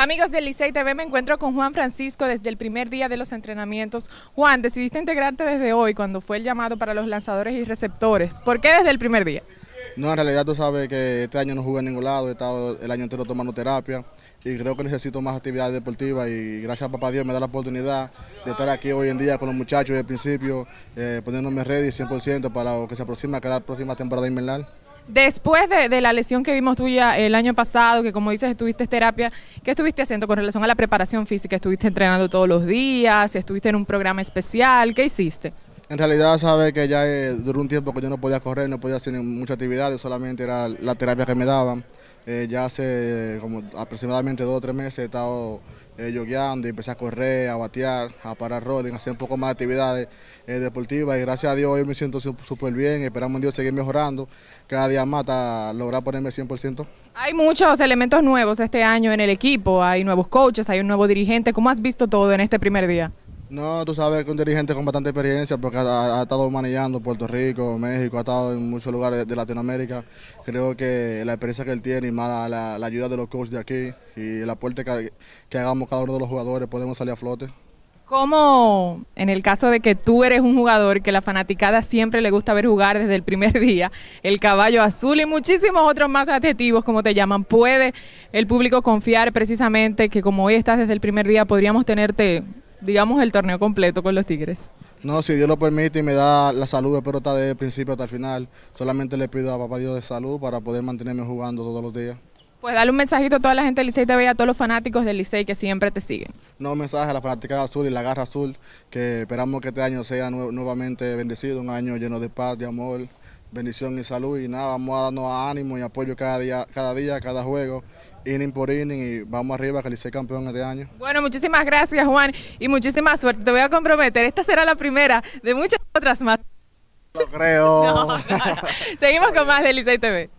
Amigos del Licey TV, me encuentro con Juan Francisco desde el primer día de los entrenamientos. Juan, decidiste integrarte desde hoy cuando fue el llamado para los lanzadores y receptores. ¿Por qué desde el primer día? No, en realidad tú sabes que este año no jugué en ningún lado, he estado el año entero tomando terapia y creo que necesito más actividad deportiva y gracias a papá Dios me da la oportunidad de estar aquí hoy en día con los muchachos desde el principio, eh, poniéndome ready 100% para lo que se aproxima, que la próxima temporada invernal. Después de, la lesión que vimos tuya el año pasado, que como dices estuviste en terapia, ¿qué estuviste haciendo con relación a la preparación física? ¿Estuviste entrenando todos los días? ¿Estuviste en un programa especial? ¿Qué hiciste? En realidad, sabes que ya eh, duró un tiempo que yo no podía correr, no podía hacer mucha actividad, solamente era la terapia que me daban. Eh, ya hace como aproximadamente dos o tres meses he estado eh, y empecé a correr, a batear, a parar rolling, a hacer un poco más de actividades eh, deportivas y gracias a Dios hoy me siento súper bien, esperamos en Dios seguir mejorando cada día más lograr ponerme 100%. Hay muchos elementos nuevos este año en el equipo, hay nuevos coaches, hay un nuevo dirigente, ¿cómo has visto todo en este primer día? No, tú sabes que un dirigente con bastante experiencia, porque ha, estado manejando Puerto Rico, México, ha estado en muchos lugares de, Latinoamérica. Creo que la experiencia que él tiene y más la, ayuda de los coaches de aquí y el aporte que, hagamos cada uno de los jugadores, podemos salir a flote. ¿Cómo, en el caso de que tú eres un jugador que la fanaticada siempre le gusta ver jugar desde el primer día, el caballo azul y muchísimos otros más adjetivos, como te llaman, puede el público confiar precisamente que como hoy estás desde el primer día, podríamos tenerte digamos, el torneo completo con los Tigres? No, si Dios lo permite y me da la salud, espero estar desde el principio hasta el final. Solamente le pido a papá Dios de salud para poder mantenerme jugando todos los días. Pues dale un mensajito a toda la gente del Licey TV y a todos los fanáticos del Licey que siempre te siguen. No, un mensaje a la fanática azul y la garra azul, que esperamos que este año sea nuevamente bendecido, un año lleno de paz, de amor, bendición y salud. Y nada, vamos a darnos ánimo y apoyo cada día, cada día, cada juego inning por inning y vamos arriba que el campeón este año. Bueno, muchísimas gracias Juan y muchísima suerte. Te voy a comprometer, esta será la primera de muchas otras más. No creo. Seguimos con más de Licey TV.